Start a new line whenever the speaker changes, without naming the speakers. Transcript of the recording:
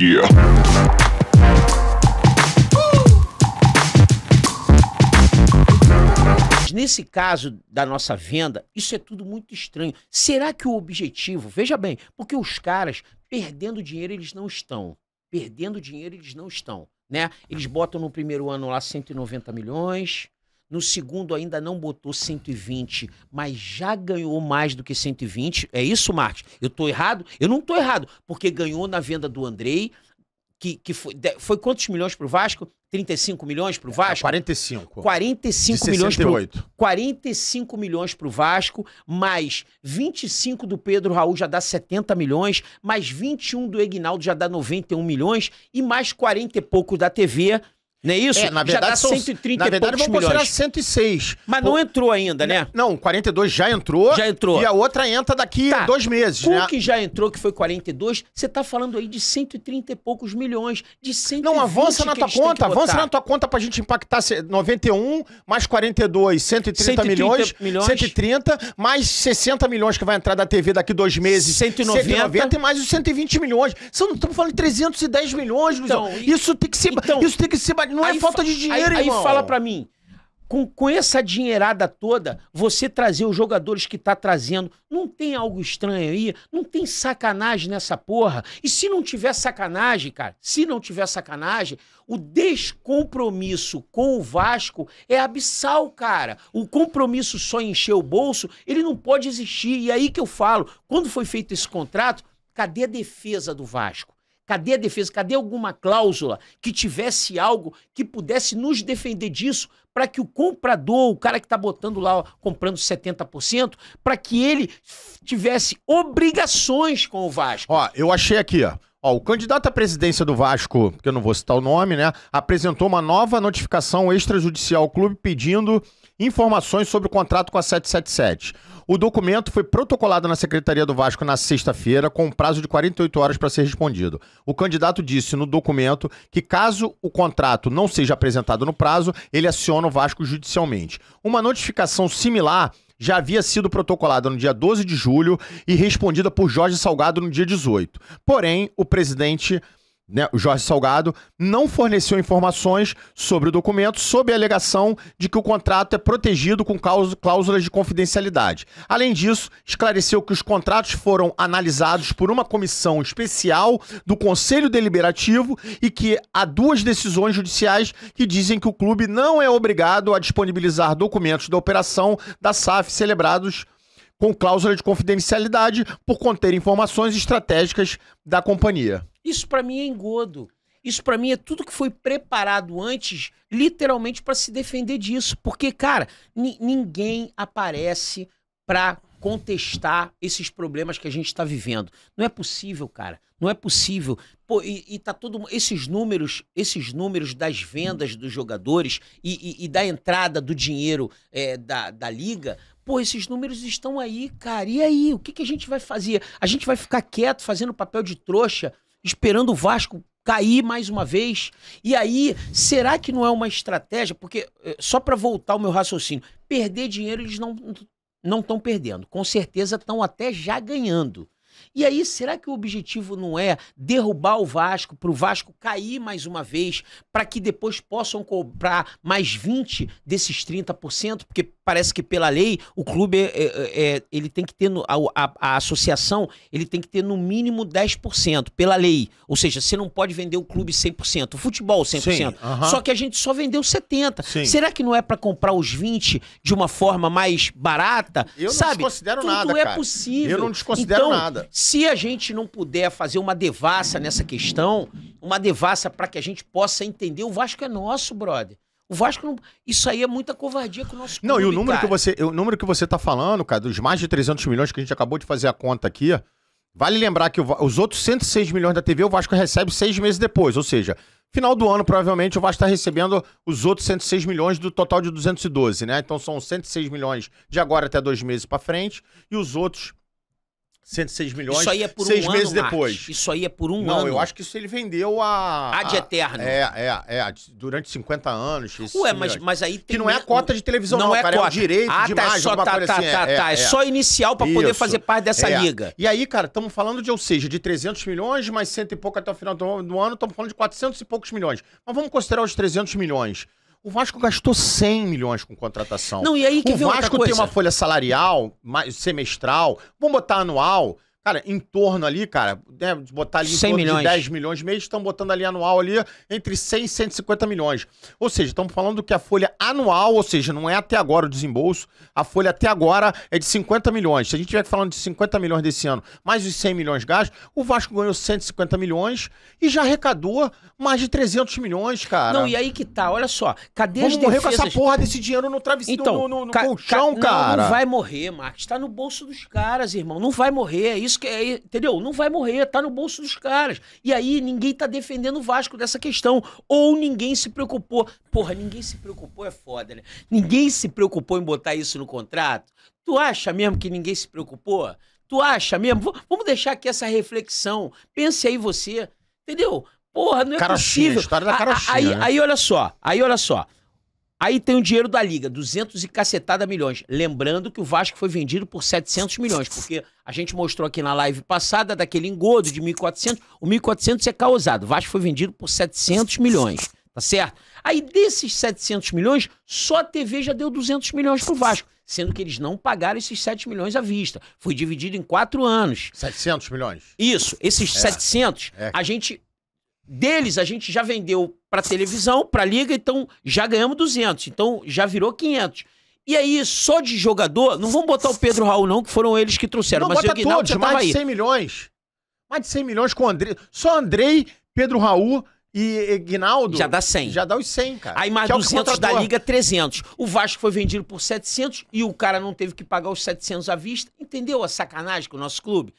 yeah.
nesse caso da nossa venda, isso é tudo muito estranho. Será que o objetivo, veja bem, porque os caras perdendo dinheiro eles não estão. Perdendo dinheiro eles não estão, né? Eles botam no primeiro ano lá 190 milhões, no segundo ainda não botou 120, mas já ganhou mais do que 120. É isso, Marte? Eu tô errado? Eu não tô errado, porque ganhou na venda do Andrei, que, que foi, foi quantos milhões pro Vasco? 35 milhões pro Vasco? É, 45. 45 milhões pro 45 milhões pro Vasco, mais 25 do Pedro Raul já dá 70 milhões, mais 21 do Egnaldo já dá 91 milhões e mais 40 e pouco da TV não é isso? É, na verdade, já dá são, na verdade, vamos considerar
106. Mas não entrou ainda, né? Não, 42 já entrou. Já entrou. E a outra
entra daqui tá. dois meses, o né? O que já entrou, que foi 42, você tá falando aí de 130 e poucos milhões, de 120 Não, avança na tua conta, avança na tua conta pra gente impactar
91, mais 42, 130, 130 milhões, milhões, 130, mais 60 milhões que vai entrar da TV daqui dois meses. 190. 190 e mais os 120 milhões. estamos falando
de 310 milhões, Luizão. e... Isso tem que ser... Então, isso tem que ser não é aí é falta de dinheiro, aí, irmão. Aí fala pra mim, com, com essa dinheirada toda, você trazer os jogadores que tá trazendo, não tem algo estranho aí? Não tem sacanagem nessa porra? E se não tiver sacanagem, cara, se não tiver sacanagem, o descompromisso com o Vasco é abissal, cara. O compromisso só encher o bolso, ele não pode existir. E aí que eu falo, quando foi feito esse contrato, cadê a defesa do Vasco? Cadê a defesa? Cadê alguma cláusula que tivesse algo que pudesse nos defender disso para que o comprador, o cara que está botando lá, comprando 70%, para que ele tivesse obrigações com o Vasco? Ó, eu achei aqui, ó. Ó, o
candidato à presidência do Vasco, que eu não vou citar o nome, né, apresentou uma nova notificação extrajudicial ao clube pedindo informações sobre o contrato com a 777. O documento foi protocolado na Secretaria do Vasco na sexta-feira, com um prazo de 48 horas para ser respondido. O candidato disse no documento que, caso o contrato não seja apresentado no prazo, ele aciona o Vasco judicialmente. Uma notificação similar já havia sido protocolada no dia 12 de julho e respondida por Jorge Salgado no dia 18. Porém, o presidente né, o Jorge Salgado, não forneceu informações sobre o documento sob a alegação de que o contrato é protegido com cláusulas de confidencialidade. Além disso, esclareceu que os contratos foram analisados por uma comissão especial do Conselho Deliberativo e que há duas decisões judiciais que dizem que o clube não é obrigado a disponibilizar documentos da operação da SAF celebrados com cláusula de confidencialidade por conter informações estratégicas da companhia.
Isso para mim é engodo. Isso para mim é tudo que foi preparado antes, literalmente para se defender disso, porque cara, ninguém aparece para contestar esses problemas que a gente está vivendo. Não é possível, cara. Não é possível. Pô, e, e, tá todo esses números, esses números das vendas dos jogadores e, e, e da entrada do dinheiro é, da, da liga. Pô, esses números estão aí, cara. E aí, o que, que a gente vai fazer? A gente vai ficar quieto fazendo papel de trouxa? esperando o Vasco cair mais uma vez. E aí, será que não é uma estratégia? Porque, eh, só para voltar ao meu raciocínio, perder dinheiro eles não não estão perdendo. Com certeza estão até já ganhando. E aí, será que o objetivo não é derrubar o Vasco, para o Vasco cair mais uma vez, para que depois possam comprar mais 20 desses 30%? Porque parece que pela lei o clube é, é, é, ele tem que ter no, a, a, a, associação ele tem que ter no mínimo 10% pela lei ou seja você não pode vender o clube 100% o futebol 100% Sim, uh -huh. só que a gente só vendeu 70 Sim. será que não é para comprar os 20 de uma forma mais barata eu não desconsidero tudo nada é cara. possível eu não desconsidero então, nada se a gente não puder fazer uma devassa nessa questão, uma devassa para que a gente possa entender, o Vasco é nosso, brother. O Vasco não... Isso aí é muita covardia com o nosso Não, e o número, que
você, o número que você tá falando, cara, dos mais de 300 milhões que a gente acabou de fazer a conta aqui, vale lembrar que o, os outros 106 milhões da TV o Vasco recebe seis meses depois, ou seja, final do ano provavelmente o Vasco está recebendo os outros 106 milhões do total de 212, né? Então são 106 milhões de agora até dois meses para frente e os outros 106 milhões. Isso aí é por seis um meses ano, depois.
Isso aí é por um não, ano. Não, eu acho
que isso ele vendeu a. de eterno. É, é, é. Durante 50 anos. Ué, mas,
mas aí tem. Que não é a cota de televisão, não, não é cara, é cota. É o direito ah, de tá, imagem, só, tá tá, assim, é, tá, tá, assim. tá, é, tá. É, é, só
inicial para poder fazer parte dessa é. liga. E aí, cara, estamos falando de, ou seja, de 300 milhões, mais cento e pouco até o final do, do ano, estamos falando de 400 e poucos milhões. Mas vamos considerar os 300 milhões. O Vasco gastou 100 milhões com contratação. Não, e aí que O Vasco tem uma folha salarial semestral, vamos botar anual. Cara, em torno ali, cara, né, botar ali em 100 milhões. de 10 milhões mês, estão botando ali anual ali entre 100 e 150 milhões. Ou seja, estamos falando que a folha anual, ou seja, não é até agora o desembolso, a folha até agora é de 50 milhões. Se a gente estiver falando de 50 milhões desse ano, mais os 100 milhões gastos, o Vasco ganhou 150 milhões e já arrecadou mais de 300 milhões, cara. Não, e aí que tá, olha só, cadê Vamos as morrer com essa porra desse
dinheiro no travesseiro, então, no, no, no ca colchão, ca cara. Não, não vai morrer, Marcos, está no bolso dos caras, irmão, não vai morrer, é isso isso que é, entendeu? Não vai morrer, tá no bolso dos caras. E aí ninguém tá defendendo o Vasco dessa questão. Ou ninguém se preocupou. Porra, ninguém se preocupou é foda, né? Ninguém se preocupou em botar isso no contrato. Tu acha mesmo que ninguém se preocupou? Tu acha mesmo? Vamos deixar aqui essa reflexão. Pense aí você, entendeu? Porra, não é Carochinha, possível. história da Carochinha, aí, né? aí olha só, aí olha só. Aí tem o dinheiro da Liga, 200 e cacetada milhões. Lembrando que o Vasco foi vendido por 700 milhões, porque a gente mostrou aqui na live passada daquele engodo de 1.400. O 1.400 é causado. O Vasco foi vendido por 700 milhões, tá certo? Aí desses 700 milhões, só a TV já deu 200 milhões pro Vasco, sendo que eles não pagaram esses 7 milhões à vista. Foi dividido em quatro anos. 700 milhões? Isso. Esses é. 700, é. a gente deles, a gente já vendeu para televisão, para liga, então já ganhamos 200. Então já virou 500. E aí, só de jogador, não vamos botar o Pedro Raul, não, que foram eles que trouxeram. Não, mas bota o Guinaldo todos, mais de 100
milhões. Mais de 100 milhões com o André. Só Andrei, Pedro Raul e
Guinaldo. Já dá 100. Já dá os 100, cara. Aí mais que 200 é da Liga, 300. O Vasco foi vendido por 700 e o cara não teve que pagar os 700 à vista. Entendeu a sacanagem com o nosso clube?